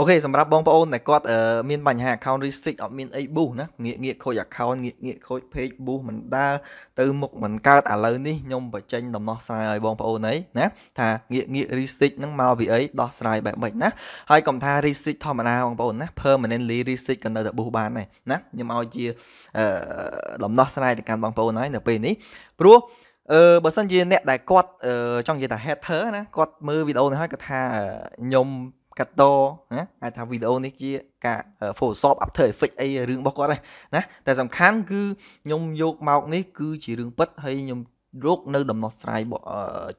អូខេសម្រាប់បងប្អូនដែលគាត់មានបញ្ហា account restrict អត់មានអី boost ណាងាកងាកខូច account ងាកងាកខូច page boost មិនដើរទៅមុខមិនកើតឥឡូវនេះខ្ញុំបញ្ចេញដំណោះស្រាយឲ្យបងប្អូនហើយណាថាងាកងាក restrict ហ្នឹងមកពីអីដោះស្រាយបែបម៉េចណាហើយកុំថា restrict ធម្មតាបងប្អូនណា permanently restrict ក៏នៅតែ boost បានដែរណាខ្ញុំឲ្យជាដំណោះស្រាយទៅកាន់បងប្អូនហើយនៅពេលនេះព្រោះអឺបើសិនជាអ្នកដែលគាត់ចង់និយាយថា hater ណាគាត់មើលវីដេអូនេះហើយគាត់ថាខ្ញុំកាត់តណាហៅថាវីដេអូនេះជាការ Photoshop After Effects អីរឿងរបស់គាត់ហ្នឹងណា តែសំខាន់គឺខ្ញុំយកមកនេះគឺជារឿងពិតហើយខ្ញុំរក នៅដំណោះស្រាយ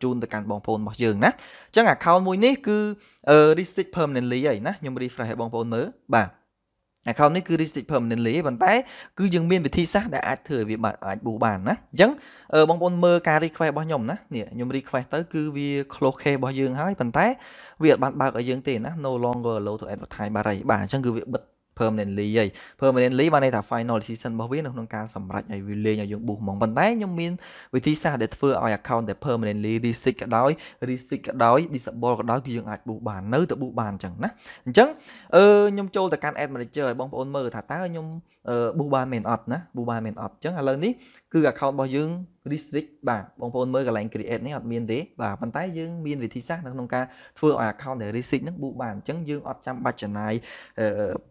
ជូនទៅកាន់បងប្អូនរបស់យើងណាអញ្ចឹង account មួយនេះគឺ restrict permanently ហើយណាខ្ញុំ refresh ឲ្យបងប្អូនមើលបាទ account នេះគឺ restrict permanently ប៉ុន្តែគឺយើងមានវិធីសាស្ត្រដែលអាចធ្វើឲ្យវាអាចប៊ូបានណាអញ្ចឹងបងប្អូនមើលការ request របស់ខ្ញុំណានេះខ្ញុំ request ទៅ គឺវា close case របស់យើងហើយប៉ុន្តែ វាអត់បានបើកឲ្យយើងទេណា no longer allow to advertise បារីបាទអញ្ចឹងគឺវាបិទ permanently ហី permanently បានន័យថា final decision របស់វានៅក្នុងការសម្រេចឲ្យវាលេងឲ្យយើងប៊ូសហ្មងប៉ុន្តែខ្ញុំមានវិធីសាស្ត្រដែលធ្វើឲ្យ account ដែល permanently restrict ក៏ដោយ restrict ក៏ដោយ disable ក៏ដោយគឺយើងអាចប៊ូសបាននៅតែប៊ូសបានអញ្ចឹងណាអញ្ចឹងអឺខ្ញុំចូលទៅកាន់ ad manager ឲ្យបងប្អូនមើលថាតើខ្ញុំប៊ូសបានមែនអត់ណាប៊ូសបានមែនអត់អញ្ចឹងឥឡូវនេះគឺ account របស់យើង restrict បាទបងប្អូនមើលកន្លែង create នេះអត់មានទេបាទប៉ុន្តែយើងមានវិធីសាស្ត្រនៅក្នុងការធ្វើឲ្យ account ដែល restrict ហ្នឹងប៊ូបានអញ្ចឹងយើងអត់ចាំបាច់ចំណាយ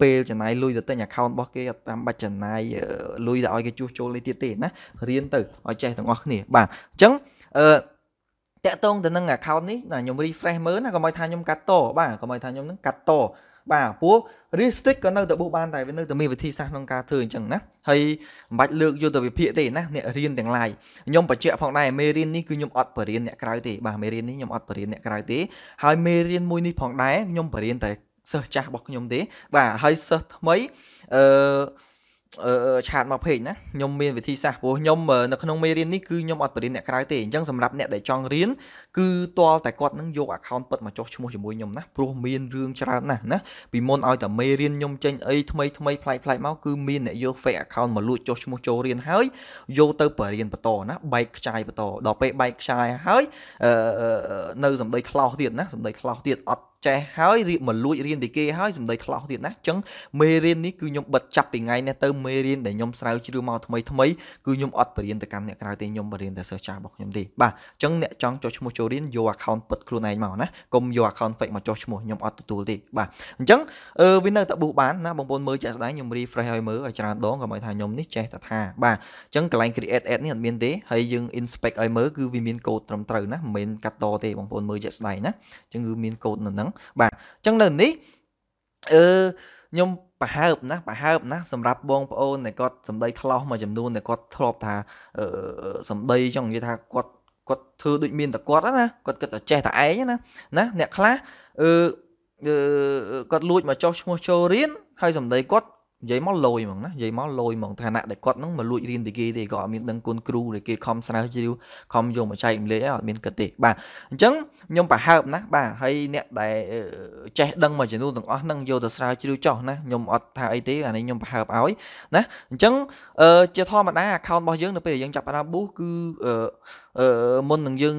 ពេលចំណាយលុយទៅទិញ account របស់គេអត់ចាំបាច់ចំណាយលុយទៅឲ្យគេជួសជុលនេះទៀតទេណារៀនទៅឲ្យចេះទាំងអស់គ្នាបាទអញ្ចឹងអឺតាក់ទងទៅនឹង account នេះណាខ្ញុំ refresh មើលណាកុំឲ្យថាខ្ញុំកាត់តបាទកុំឲ្យថាខ្ញុំនឹងកាត់តបាទព្រោះ realistic ក៏នៅតែបុះបានតែវានៅតែមានវិធីសាស្ត្រក្នុងការធ្វើអញ្ចឹងណាហើយមិនបាច់លើកយុទ្ធវិភាគទេណាអ្នករៀនទាំងឡាយខ្ញុំបញ្ជាក់ផងដែរមេរៀននេះគឺខ្ញុំអត់បរៀនអ្នកក្រៅទេបាទមេរៀននេះខ្ញុំអត់បរៀនអ្នកក្រៅទេហើយមេរៀនមួយនេះផងដែរខ្ញុំបរៀនតែសិស្សចាស់របស់ខ្ញុំទេបាទហើយសិស្សថ្មីអឺឆាតមកពេកណាខ្ញុំមានវិធីសាស្ត្រព្រោះខ្ញុំនៅក្នុងមេរៀននេះគឺខ្ញុំអត់បរិញ្ញាអ្នកក្រៅទេអញ្ចឹងសម្រាប់អ្នកដែលចង់រៀនគឺទាល់តែគាត់នឹងយក account ពិតមកចុះឈ្មោះជាមួយខ្ញុំណាព្រោះមានរឿងច្រើនណាស់ណាពីមុនឲ្យតែមេរៀនខ្ញុំចេញអីថ្មីថ្មីប្លែកប្លែកមកគឺមានអ្នកយក fake account មកលួចចុះឈ្មោះចូលរៀនហើយយកទៅបរិញ្ញាបន្តណាបែកខ្ចាយបន្តដល់ពេលបែកខ្ចាយហើយនៅសម្ដីខ្លោសទៀតណាសម្ដីខ្លោសទៀតអត់ចេះហើយរៀបមកលួចរៀនពីគេហើយសម្ដីថ្លោះទៀតណាអញ្ចឹងមេរៀននេះគឺខ្ញុំបិទចាប់ពីថ្ងៃនេះទៅមេរៀនដែលខ្ញុំស្រាវជ្រាវមកថ្មីថ្មីគឺខ្ញុំអត់បរៀនទៅកាន់អ្នកក្រៅទេខ្ញុំបរៀនតែសិស្សចាស់របស់ខ្ញុំទេបាទអញ្ចឹងអ្នកចង់ចុះឈ្មោះចូលរៀនយក account ពិតខ្លួនឯងមកណាកុំយក account fake មកចុះឈ្មោះខ្ញុំអត់ទទួលទេបាទអញ្ចឹងអឺវានៅតែប៊ូបានណាបងប្អូនមើលជាក់ស្ដែងខ្ញុំ refresh ឲ្យមើលឲ្យច្រើនដងកុំឲ្យថាខ្ញុំនេះចេះតែថាបាទអញ្ចឹងកន្លែង create ad នេះអត់មានទេហើយយើង inspect ឲ្យមើលគឺវាមានកូដត្រឹមត្រូវណាមិនមែនកាត់តទេបងប្អូនមើលជាក់ស្ដែងណាអញ្ចឹងគឺមានកូដនៅហ្នឹងបាទអញ្ចឹងនៅនេះអឺខ្ញុំប្រហើបណាស់ប្រហើបណាស់សម្រាប់បងប្អូនដែលគាត់សម្ដីថ្លោះមួយចំនួនដែលគាត់ធ្លាប់ថាអឺសម្ដីចង់និយាយថាគាត់គាត់ធ្វើដូចមានតែគាត់ណាគាត់គិតតែចេះតែឯងណាណាអ្នកខ្លះអឺគាត់លួចមកចោះឈ្មោះចូលរៀន ហើយសម្ដីគាត់និយាយមកលយហ្មងណានិយាយមកលយហ្មងឋានៈដែលគាត់ហ្នឹងមកលួចរៀនពីគេទេគាត់អត់មានដឹងគុណគ្រូដែលគេខំស្រាវជ្រាវខំយកមកចែកម្លេចអត់មានគិតទេបាទអញ្ចឹងខ្ញុំប្រហើបណាបាទហើយអ្នកដែលចេះដឹងមួយចំនួនទាំងអស់ហ្នឹងយកទៅស្រាវជ្រាវចោះណាខ្ញុំអត់ថាអីទេអានេះខ្ញុំប្រហើបឲ្យណាអញ្ចឹងជាធម្មតា account របស់យើងនៅពេលដែលយើងចាប់ផ្ដើម boost គឺមុននឹងយើង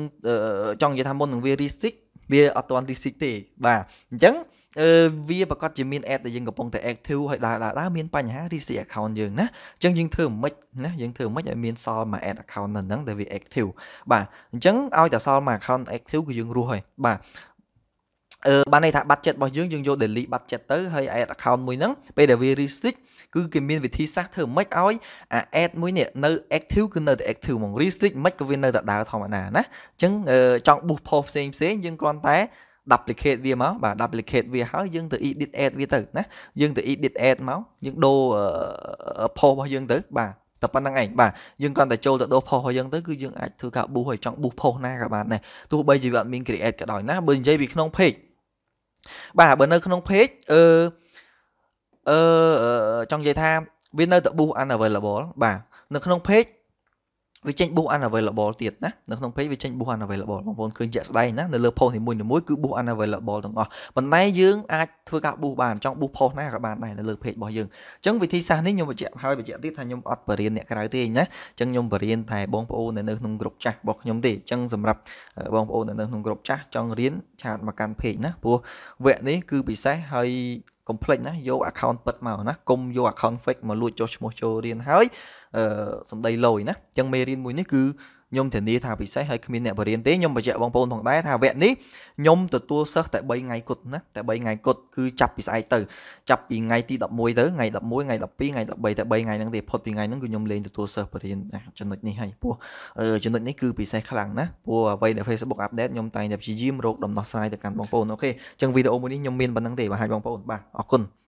ចង់និយាយថាមុននឹងវា restrict វាអត់ទាន់ទីស៊ីកទេបាទអញ្ចឹងអឺវាប្រកាសជាមាន ad ដែលយើងកំពុងតែ active ហើយដើរដើរមានបញ្ហា reset account យើងណាអញ្ចឹងយើងធ្វើមិនណាយើងធ្វើមិនឲ្យមានសល់មួយ ad account នៅហ្នឹងដែលវា active បាទអញ្ចឹងឲ្យតែសល់មួយ account active គឺយើងរស់ហើយបាទអឺបានន័យថាបាត់ចិត្តរបស់យើងយើងយក delete បាត់ចិត្តទៅហើយ add account មួយហ្នឹងពេលដែលវា restrict គឺគេមានវិធីសាស្ត្រធ្វើម៉េចឲ្យអា add មួយនេះនៅ active គឺនៅតែ active ហ្មង restrict មិនក៏វានៅតែដើរធម្មតាណាអញ្ចឹងចង់ boost post ផ្សេងផ្សេងយើងគ្រាន់តែ duplicate វាមកបាទ duplicate វាហើយយើងទៅ edit add វាទៅណាយើងទៅ edit add មកយើងដូរ post របស់យើងទៅបាទតែប៉ុណ្្នឹងឯងបាទយើងគ្រាន់តែចូលទៅដូរផុសរបស់យើងទៅគឺយើងអាចធ្វើការប៊ូសឲ្យចង់ប៊ូសផុសណាក៏បានដែរទោះបីជាវាអត់មាន create ក៏ដោយណាបើនិយាយពីក្នុង page បាទបើនៅ ក្នុង page អឺអឺចង់និយាយថាវានៅតែ boost unavailable បាទនៅក្នុង page វាចេញ book unavailable ទៀតណានៅក្នុង page វាចេញ book unavailable បងប្អូនឃើញជាក់ស្ដែងណានៅលើ post នីមួយៗគឺ book unavailable ទាំងអស់ប៉ុន្តែយើងអាចធ្វើការ book បានចង់ book post ណាក៏បានដែរនៅលើ page របស់យើងអញ្ចឹងវិធីសាស្ត្រនេះខ្ញុំបញ្ជាក់ហើយបញ្ជាក់ទៀតថាខ្ញុំអត់បរៀនអ្នកក្រៅទេណាអញ្ចឹងខ្ញុំបរៀនតែបងប្អូននៅក្នុងក្រុមចាស់របស់ខ្ញុំទេអញ្ចឹងសម្រាប់បងប្អូននៅក្នុងក្រុមចាស់ចង់រៀនឆាតមកកាន់ page ណាព្រោះវគ្គនេះគឺពិសេសហើយកុំភ្លេចណាយក account ពិតមកណាកុំយក account fake មកលួចចុះឈ្មោះចូលរៀនហើយអឺសំដីលយណាអញ្ចឹងមេរៀនមួយនេះគឺខ្ញុំធានាថាពិសេសហើយគ្មានអ្នកបរៀនទេខ្ញុំបញ្ជាក់បងប្អូនផងដែរថាវគ្គនេះខ្ញុំទទួលសិស្សតែ3ថ្ងៃគត់ណាតែ3ថ្ងៃគត់គឺចាប់ពីស្អែកទៅចាប់ពីថ្ងៃទី11ទៅថ្ងៃ11ថ្ងៃ12ថ្ងៃ13តែ3ថ្ងៃហ្នឹងទេផុតពីថ្ងៃហ្នឹងគឺខ្ញុំលេងទទួលសិស្សបរៀនចំណុចនេះហើយពោះចំណុចនេះគឺពិសេសខ្លាំងណាព្រោះអ្វីដែល Facebook update ខ្ញុំតែងតែព្យាយាមរកដំណោះស្រាយទៅកាន់បងប្អូនអូខេអញ្ចឹងវីដេអូមួយនេះខ្ញុំមានប៉ុណ្្នឹងទេបាទឲ្យបងប្អូនបាទអរគុណ